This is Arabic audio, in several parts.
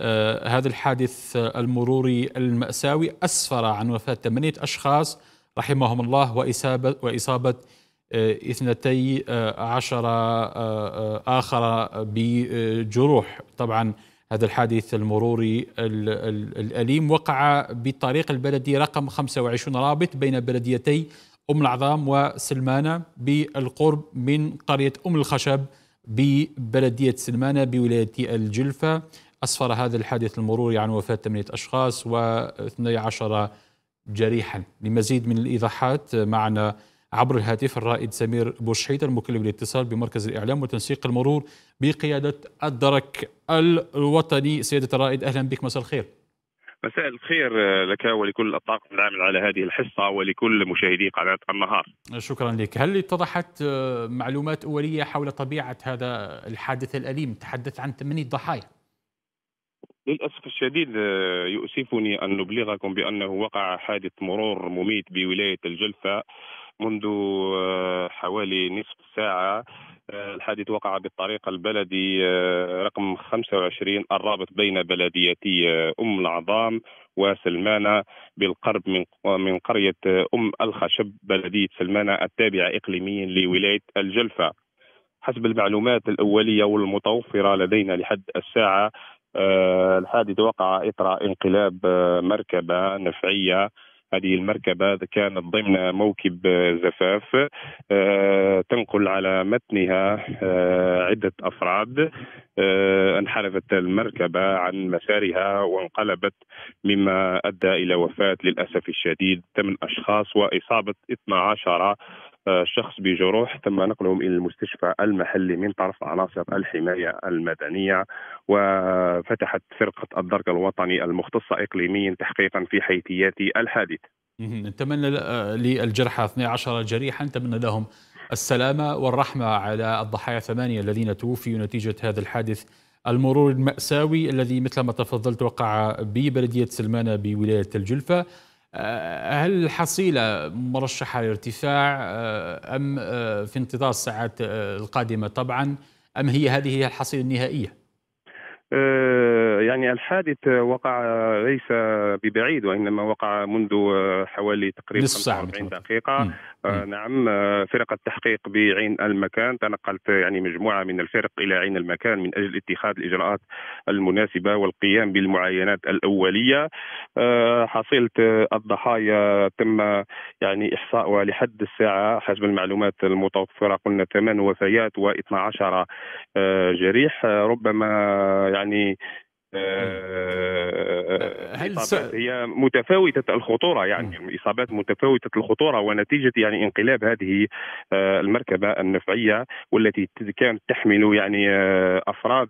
آه، هذا الحادث المروري المأساوي أسفر عن وفاة ثمانية أشخاص رحمهم الله وإصابة, وإصابة آه، اثنتي آه، عشر آخر بجروح طبعا هذا الحادث المروري الأليم وقع بالطريق البلدي رقم 25 رابط بين بلديتي أم العظام وسلمانة بالقرب من قرية أم الخشب ببلدية سلمانة بولاية الجلفة أسفر هذا الحادث المروري عن وفاة 8 أشخاص و12 جريحا لمزيد من الإيضاحات معنا عبر الهاتف الرائد سمير بوشحيد المكلف الاتصال بمركز الإعلام وتنسيق المرور بقيادة الدرك الوطني سيادة الرائد أهلا بك مساء الخير مساء الخير لك ولكل الطاقم العامل على هذه الحصة ولكل مشاهدي قناة النهار شكرا لك هل اتضحت معلومات أولية حول طبيعة هذا الحادث الأليم تحدث عن ثمانية ضحايا للأسف الشديد آه، يؤسفني أن نبلغكم بأنه وقع حادث مرور مميت بولاية الجلفة منذ آه، حوالي نصف ساعة آه، الحادث وقع بالطريق البلدي رقم 25 الرابط بين بلديتي أم العظام وسلمانة بالقرب من من قرية أم الخشب بلدية سلمانة التابعة إقليميا لولاية الجلفة حسب المعلومات الأولية والمتوفرة لدينا لحد الساعة آه، الحادث وقع اثر انقلاب آه، مركبه نفعيه هذه المركبة كانت ضمن موكب زفاف آه، تنقل على متنها عدة أفراد انحرفت المركبة عن مسارها وانقلبت مما أدى إلى وفاة للأسف الشديد 8 أشخاص وإصابة 12 شخص بجروح تم نقلهم الى المستشفى المحلي من طرف عناصر الحمايه المدنيه وفتحت فرقه الدرك الوطني المختصه اقليميا تحقيقا في حيثيات الحادث. نتمنى للجرحى 12 جريحا نتمنى لهم السلامه والرحمه على الضحايا الثمانيه الذين توفيوا نتيجه هذا الحادث المرور المأساوي الذي مثل ما تفضلت وقع ببلدية سلمانة بولاية الجلفة آه، هل الحصيلة مرشحة لارتفاع آه، أم آه، في انتظار الساعات القادمة طبعا أم هي هذه هي الحصيلة النهائية؟ آه، يعني الحادث وقع ليس ببعيد وانما وقع منذ آه، حوالي تقريبا 45 دقيقه مم. آه، مم. نعم فرق التحقيق بعين المكان تنقلت يعني مجموعه من الفرق الى عين المكان من اجل اتخاذ الاجراءات المناسبه والقيام بالمعاينات الاوليه حصيله الضحايا تم يعني احصاؤها لحد الساعه حسب المعلومات المتوفره قلنا 8 وفيات و12 جريح ربما يعني آه، هل س... هي متفاوتة الخطورة يعني إصابات متفاوتة الخطورة ونتيجة يعني انقلاب هذه آه، المركبة النفعية والتي كانت تحمل يعني آه، أفراد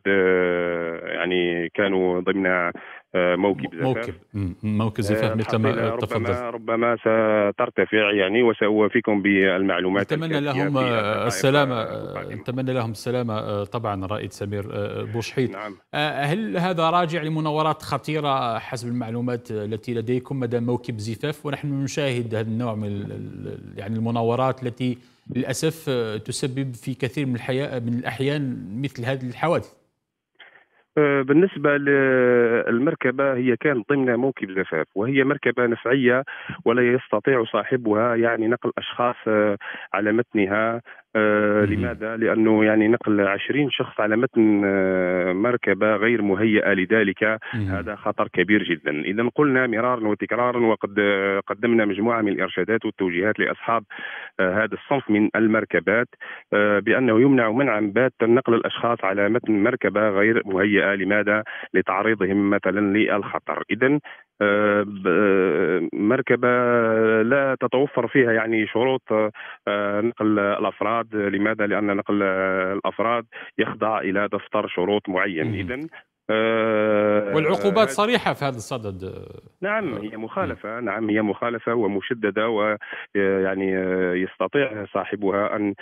يعني كانوا ضمن آه، موكب زفاف موكب موكب زفاف آه، مثل ما آه، تفضل ربما ربما سترتفع يعني وسأوافيكم بالمعلومات نتمنى لهم السلامة نتمنى لهم السلامة طبعا الرائد سمير بوشحيط نعم. هل هذا راجع لمناورات خطيرة حسب المعلومات التي لديكم مدى موكب زفاف ونحن نشاهد هذا النوع من يعني المناورات التي للأسف تسبب في كثير من الحياة من الأحيان مثل هذه الحوادث آه، بالنسبه للمركبه هي كانت ضمن موكب زفاف وهي مركبه نفعيه ولا يستطيع صاحبها يعني نقل اشخاص آه، على متنها آه لماذا؟ لانه يعني نقل 20 شخص على متن آه، مركبه غير مهيئه لذلك هذا خطر كبير جدا، اذا قلنا مرارا وتكرارا وقد آه، قدمنا مجموعه من الارشادات والتوجيهات لاصحاب آه، هذا الصنف من المركبات بانه يمنع منعا باتا نقل الاشخاص على متن مركبه غير مهيئه لماذا؟ لتعريضهم مثلا للخطر، اذا آه، آه، مركبه لا تتوفر فيها يعني شروط آه، نقل الافراد لماذا لان نقل الافراد يخضع الى دفتر شروط معين اذا آه، والعقوبات صريحة في هذا الصدد نعم هي مخالفة نعم هي مخالفة ومشددة ويعني آه، آه، يستطيع صاحبها أن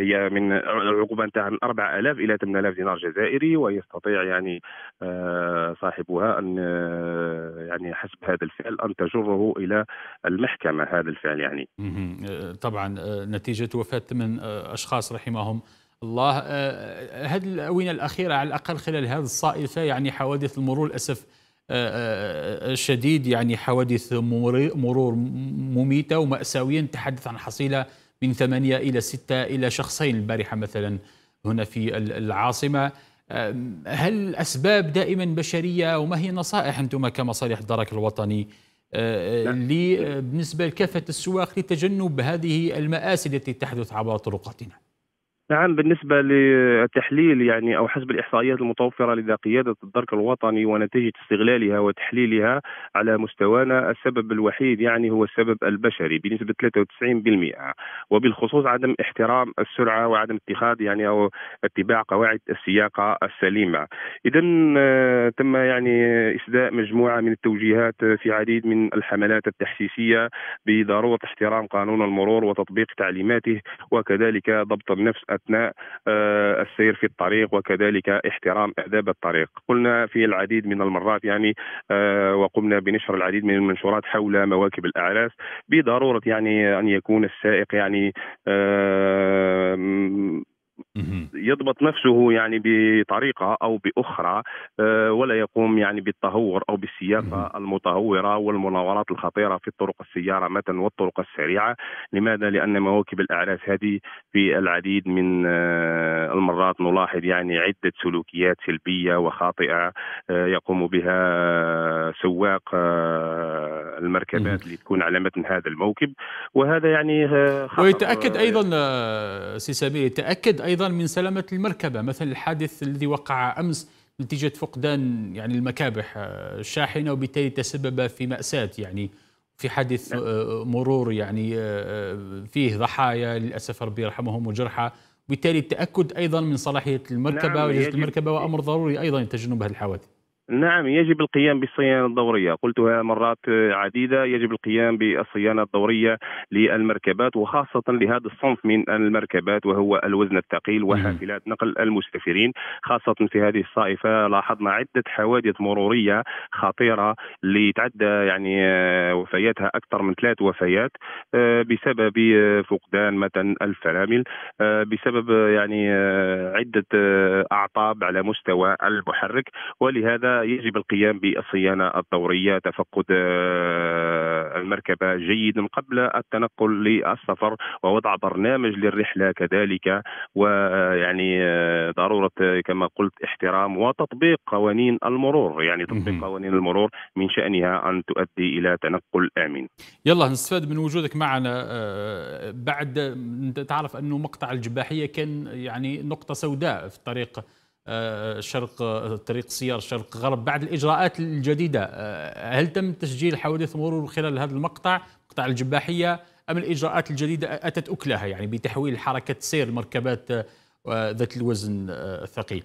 هي من العقوبة انتهى من 4000 إلى 8000 دينار جزائري ويستطيع يعني صاحبها أن يعني حسب هذا الفعل أن تجره إلى المحكمة هذا الفعل يعني طبعا نتيجة وفاة من أشخاص رحمهم الله آه، آه، هذه الاونه الاخيره على الاقل خلال هذه الصائفه يعني حوادث المرور للاسف الشديد آه، يعني حوادث مرور مميته وماساويه نتحدث عن حصيله من ثمانيه الى سته الى شخصين البارحه مثلا هنا في العاصمه هل الاسباب دائما بشريه وما هي النصائح انتم كمصالح الدرك الوطني نعم. بالنسبه لكافه السواق لتجنب هذه المآسي التي تحدث عبر طرقاتنا؟ نعم بالنسبة للتحليل يعني أو حسب الإحصائيات المتوفرة لدى قيادة الدرك الوطني ونتيجة استغلالها وتحليلها على مستوانا السبب الوحيد يعني هو السبب البشري بنسبة 93% وبالخصوص عدم احترام السرعة وعدم اتخاذ يعني أو اتباع قواعد السياقة السليمة إذا آه، تم يعني إسداء مجموعة من التوجيهات آه، في عديد من الحملات التحسيسية بضرورة احترام قانون المرور وتطبيق تعليماته وكذلك ضبط النفس اثناء آه، السير في الطريق وكذلك احترام آداب الطريق قلنا في العديد من المرات يعني آه، وقمنا بنشر العديد من المنشورات حول مواكب الاعراس بضروره يعني ان يكون السائق يعني آه، يضبط نفسه يعني بطريقه او باخرى آه، ولا يقوم يعني بالتهور او بالسياسه المتهوره والمناورات الخطيره في الطرق السياره مثلا والطرق السريعه لماذا لان مواكب الاعراس هذه في العديد من آه، المرات نلاحظ يعني عده سلوكيات سلبيه وخاطئه آه، يقوم بها سواق المركبات اللي تكون على متن هذا الموكب وهذا يعني ويتاكد ايضا سي سمير يتاكد ايضا من سلامة المركبة مثل الحادث الذي وقع أمس نتيجة فقدان يعني المكابح الشاحنة آه، وبالتالي تسبب في مأساة يعني في حادث نعم. آه، مرور يعني آه، فيه ضحايا للأسف ربي يرحمهم وجرحى بالتالي التأكد أيضا من صلاحية المركبة نعم وجهه المركبة وأمر ضروري أيضا لتجنب هذه الحوادث نعم يجب القيام بالصيانة الدورية قلتها مرات عديدة يجب القيام بالصيانة الدورية للمركبات وخاصة لهذا الصنف من المركبات وهو الوزن الثقيل وحافلات نقل المسافرين خاصة في هذه الصائفة لاحظنا عدة حوادث مرورية خطيرة اللي تعدى يعني آه، وفياتها أكثر من ثلاث وفيات آه، بسبب فقدان مثلا الفرامل آه، بسبب يعني عدة أعطاب على مستوى المحرك ولهذا يجب القيام بالصيانه الدوريه تفقد آه، المركبه جيدا قبل التنقل للسفر ووضع برنامج للرحله كذلك ويعني آه، ضروره كما قلت احترام وتطبيق قوانين المرور يعني تطبيق قوانين المرور من شانها ان تؤدي الى تنقل امن. يلا نستفاد من وجودك معنا آه، بعد انت تعرف انه مقطع الجباحيه كان يعني نقطه سوداء في الطريق آه، شرق آه، طريق سيار شرق غرب بعد الإجراءات الجديدة آه، هل تم تسجيل حوادث مرور خلال هذا المقطع مقطع الجباحية أم الإجراءات الجديدة أتت أكلها يعني بتحويل حركة سير مركبات ذات الوزن الثقيل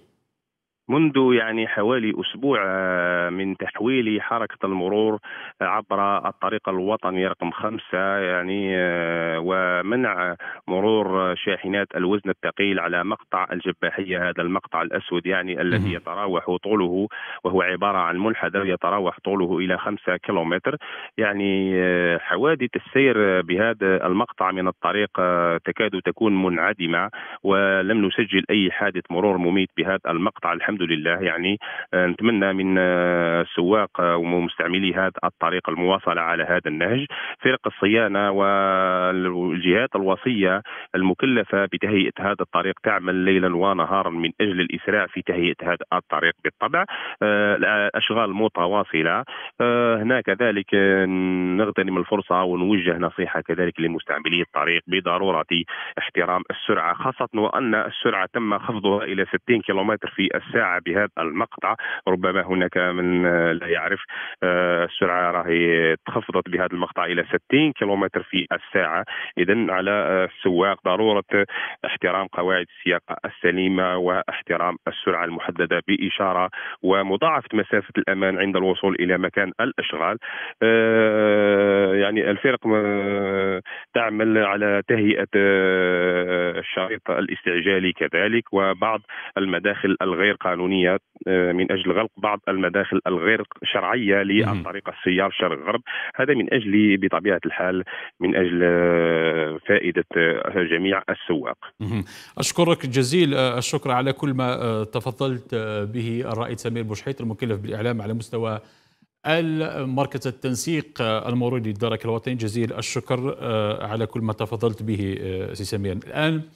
منذ يعني حوالي اسبوع آه، من تحويل حركه المرور آه، عبر الطريق الوطني رقم خمسه يعني آه، ومنع مرور شاحنات الوزن الثقيل على مقطع الجباحيه هذا المقطع الاسود يعني الذي يتراوح طوله وهو عباره عن منحدر يتراوح طوله الى خمسة كيلومتر يعني حوادث السير بهذا المقطع من الطريق تكاد تكون منعدمه ولم نسجل اي حادث مرور مميت بهذا المقطع الحمد الحمد لله يعني آه، نتمنى من السواق آه، آه، ومستعملي هذا الطريق المواصله على هذا النهج فرق الصيانه والجهات الوصيه المكلفة بتهيئة هذا الطريق تعمل ليلا ونهارا من أجل الإسراع في تهيئة هذا الطريق بالطبع الأشغال آه، متواصلة آه، هنا كذلك نغتنم الفرصة ونوجه نصيحة كذلك لمستعملي الطريق بضرورة احترام السرعة خاصة وأن السرعة تم خفضها إلى 60 كيلومتر في الساعة بهذا المقطع ربما هناك من آه، لا يعرف السرعة راهي تخفضت بهذا المقطع إلى 60 كيلومتر في الساعة إذا على السواق ضروره احترام قواعد السياق السليمه واحترام السرعه المحدده باشاره ومضاعفه مسافه الامان عند الوصول الى مكان الاشغال آه، يعني الفرق آه، تعمل على تهيئه آه، الشريط الاستعجالي كذلك وبعض المداخل الغير قانونيه من اجل غلق بعض المداخل الغير شرعيه للطريق السيار شرق غرب هذا من اجل بطبيعه الحال من اجل فائده جميع السواق أشكرك جزيل آه، الشكر على كل ما آه، تفضلت آه، به الرائد سمير بوشحيط المكلف بالإعلام على مستوى المركز التنسيق المورد للدرك الوطني جزيل الشكر على كل ما تفضلت به سي سمير الآن